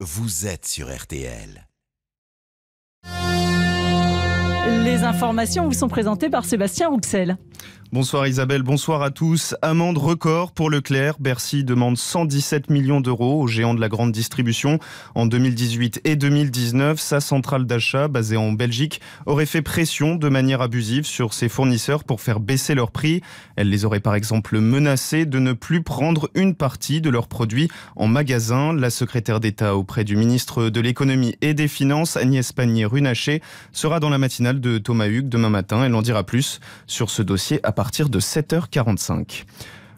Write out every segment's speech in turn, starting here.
Vous êtes sur RTL. Les informations vous sont présentées par Sébastien Rouxel. Bonsoir Isabelle, bonsoir à tous. Amende record pour Leclerc. Bercy demande 117 millions d'euros au géant de la grande distribution. En 2018 et 2019, sa centrale d'achat, basée en Belgique, aurait fait pression de manière abusive sur ses fournisseurs pour faire baisser leurs prix. Elle les aurait par exemple menacés de ne plus prendre une partie de leurs produits en magasin. La secrétaire d'État auprès du ministre de l'économie et des finances, Agnès Pannier-Runacher, sera dans la matinale de Thomas Hugues demain matin. Elle en dira plus sur ce dossier partir de 7h45.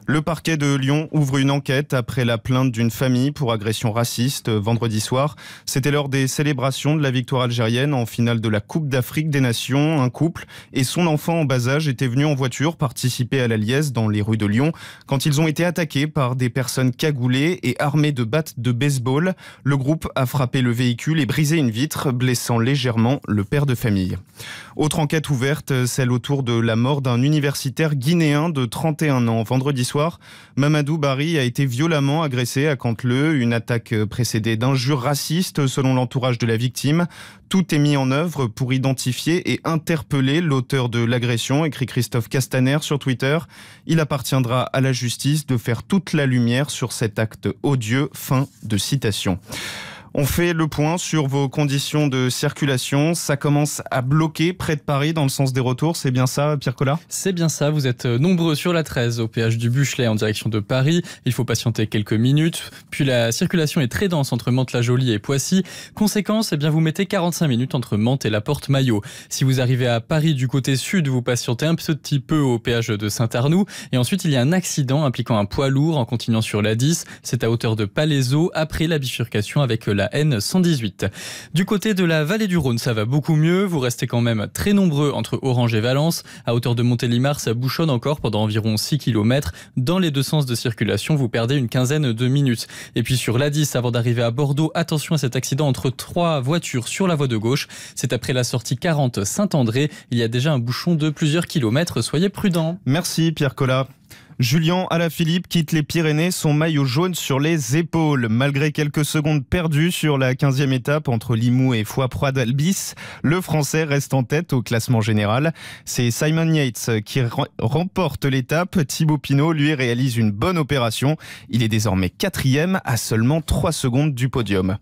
Le parquet de Lyon ouvre une enquête après la plainte d'une famille pour agression raciste vendredi soir. C'était lors des célébrations de la victoire algérienne en finale de la Coupe d'Afrique des Nations. Un couple et son enfant en bas âge étaient venus en voiture participer à la liesse dans les rues de Lyon quand ils ont été attaqués par des personnes cagoulées et armées de battes de baseball. Le groupe a frappé le véhicule et brisé une vitre, blessant légèrement le père de famille. Autre enquête ouverte, celle autour de la mort d'un universitaire guinéen de 31 ans vendredi Mamadou Barry a été violemment agressé à Canteleu, une attaque précédée d'injures racistes selon l'entourage de la victime. Tout est mis en œuvre pour identifier et interpeller l'auteur de l'agression, écrit Christophe Castaner sur Twitter. Il appartiendra à la justice de faire toute la lumière sur cet acte odieux. Fin de citation. On fait le point sur vos conditions de circulation. Ça commence à bloquer près de Paris dans le sens des retours. C'est bien ça, Pierre Collat C'est bien ça. Vous êtes euh, nombreux sur la 13 au péage du Buchelet en direction de Paris. Il faut patienter quelques minutes. Puis la circulation est très dense entre Mantes-la-Jolie et Poissy. Conséquence, eh bien vous mettez 45 minutes entre Mantes et la Porte Maillot. Si vous arrivez à Paris du côté sud, vous patientez un petit peu au péage de Saint-Arnoux. Et ensuite, il y a un accident impliquant un poids lourd en continuant sur la 10. C'est à hauteur de Palaiseau après la bifurcation avec euh, la la N118. Du côté de la vallée du Rhône, ça va beaucoup mieux. Vous restez quand même très nombreux entre Orange et Valence. À hauteur de Montélimar, ça bouchonne encore pendant environ 6 km. Dans les deux sens de circulation, vous perdez une quinzaine de minutes. Et puis sur l'A10, avant d'arriver à Bordeaux, attention à cet accident entre trois voitures sur la voie de gauche. C'est après la sortie 40 Saint-André. Il y a déjà un bouchon de plusieurs kilomètres. Soyez prudents. Merci Pierre Collat. Julien Alaphilippe quitte les Pyrénées, son maillot jaune sur les épaules. Malgré quelques secondes perdues sur la 15e étape entre Limoux et Foix-Proie d'Albis, le Français reste en tête au classement général. C'est Simon Yates qui remporte l'étape. Thibaut Pinot, lui, réalise une bonne opération. Il est désormais quatrième à seulement 3 secondes du podium.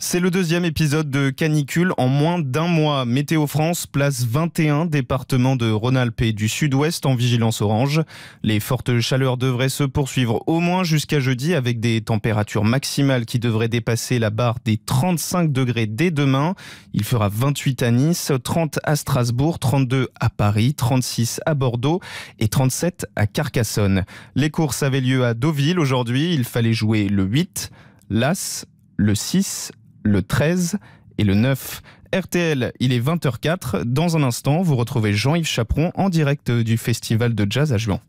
C'est le deuxième épisode de canicule en moins d'un mois. Météo France place 21 département de Rhône-Alpes et du Sud-Ouest en vigilance orange. Les fortes chaleurs devraient se poursuivre au moins jusqu'à jeudi avec des températures maximales qui devraient dépasser la barre des 35 degrés dès demain. Il fera 28 à Nice, 30 à Strasbourg, 32 à Paris, 36 à Bordeaux et 37 à Carcassonne. Les courses avaient lieu à Deauville aujourd'hui. Il fallait jouer le 8, l'As, le 6, le 13 et le 9. RTL, il est 20h04. Dans un instant, vous retrouvez Jean-Yves Chaperon en direct du Festival de Jazz à Juan.